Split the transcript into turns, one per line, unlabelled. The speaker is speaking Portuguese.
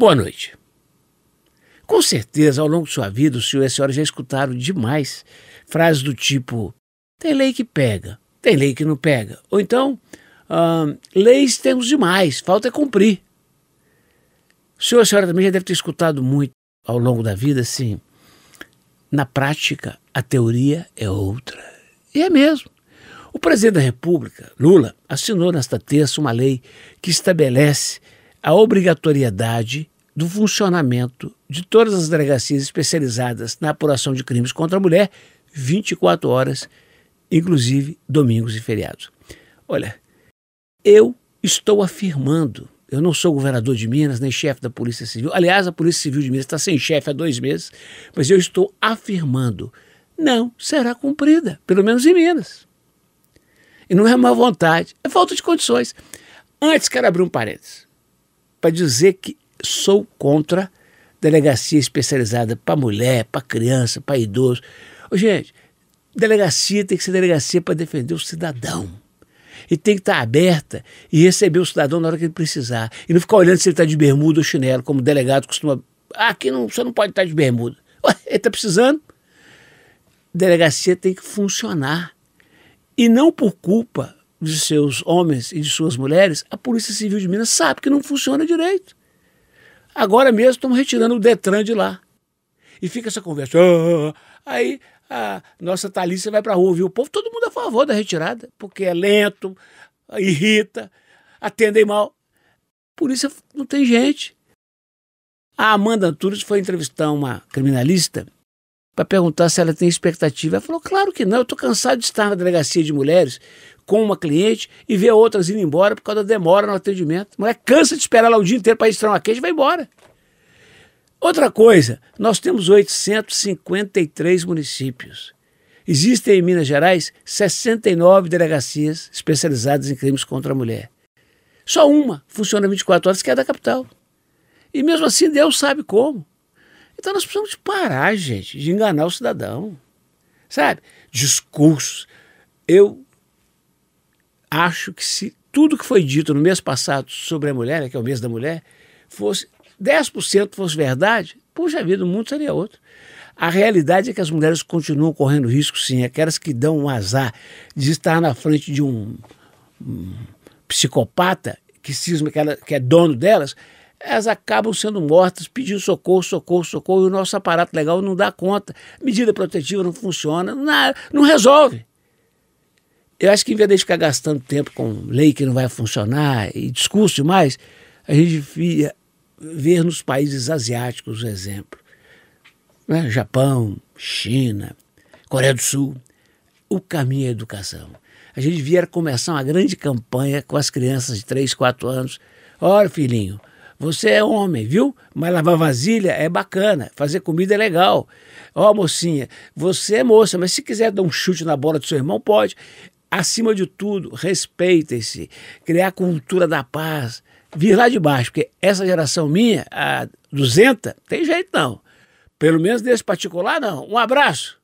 Boa noite. Com certeza, ao longo de sua vida, o senhor e a senhora já escutaram demais frases do tipo: tem lei que pega, tem lei que não pega. Ou então, ah, leis temos demais, falta é cumprir. O senhor e a senhora também já deve ter escutado muito ao longo da vida assim: na prática, a teoria é outra. E é mesmo. O presidente da República, Lula, assinou nesta terça uma lei que estabelece a obrigatoriedade do funcionamento de todas as delegacias especializadas na apuração de crimes contra a mulher 24 horas, inclusive domingos e feriados. Olha, eu estou afirmando, eu não sou governador de Minas nem chefe da Polícia Civil. Aliás, a Polícia Civil de Minas está sem chefe há dois meses, mas eu estou afirmando, não será cumprida, pelo menos em Minas. E não é má vontade, é falta de condições. Antes, quero abrir um parênteses para dizer que sou contra delegacia especializada para mulher, para criança, para idoso. Ô, gente, delegacia tem que ser delegacia para defender o cidadão. E tem que estar tá aberta e receber o cidadão na hora que ele precisar. E não ficar olhando se ele está de bermuda ou chinelo, como o delegado costuma. Ah, aqui não, você não pode estar tá de bermuda. Ué, ele está precisando. Delegacia tem que funcionar. E não por culpa de seus homens e de suas mulheres, a Polícia Civil de Minas sabe que não funciona direito. Agora mesmo estamos retirando o Detran de lá. E fica essa conversa. Ah, ah, ah. Aí a nossa Thalissa vai para a rua ouvir o povo, todo mundo a favor da retirada, porque é lento, irrita, atendem mal. Polícia não tem gente. A Amanda Antunes foi entrevistar uma criminalista para perguntar se ela tem expectativa. Ela falou: claro que não, eu estou cansado de estar na delegacia de mulheres com uma cliente e ver outras indo embora por causa da demora no atendimento. A mulher cansa de esperar lá o dia inteiro para registrar uma queixa e vai embora. Outra coisa, nós temos 853 municípios. Existem em Minas Gerais 69 delegacias especializadas em crimes contra a mulher. Só uma funciona 24 horas, que é a da capital. E mesmo assim, Deus sabe como. Então nós precisamos parar, gente, de enganar o cidadão. Sabe? Discurso. Eu acho que se tudo que foi dito no mês passado sobre a mulher, né, que é o mês da mulher, fosse 10% fosse verdade, puxa vida, o mundo seria outro. A realidade é que as mulheres continuam correndo risco, sim. Aquelas que dão um azar de estar na frente de um, um psicopata que cisma que, ela, que é dono delas, elas acabam sendo mortas, pedindo socorro, socorro, socorro, e o nosso aparato legal não dá conta. Medida protetiva não funciona, não, não resolve. Eu acho que em vez de ficar gastando tempo com lei que não vai funcionar e discurso mais, a gente via, ver nos países asiáticos, o exemplo, né? Japão, China, Coreia do Sul, o caminho é a educação. A gente via começar uma grande campanha com as crianças de 3, 4 anos. Olha, filhinho, você é homem, viu? Mas lavar vasilha é bacana, fazer comida é legal. Ó, oh, mocinha, você é moça, mas se quiser dar um chute na bola do seu irmão, pode. Acima de tudo, respeitem-se, criar cultura da paz, vir lá de baixo, porque essa geração minha, a 200, tem jeito não. Pelo menos desse particular, não. Um abraço.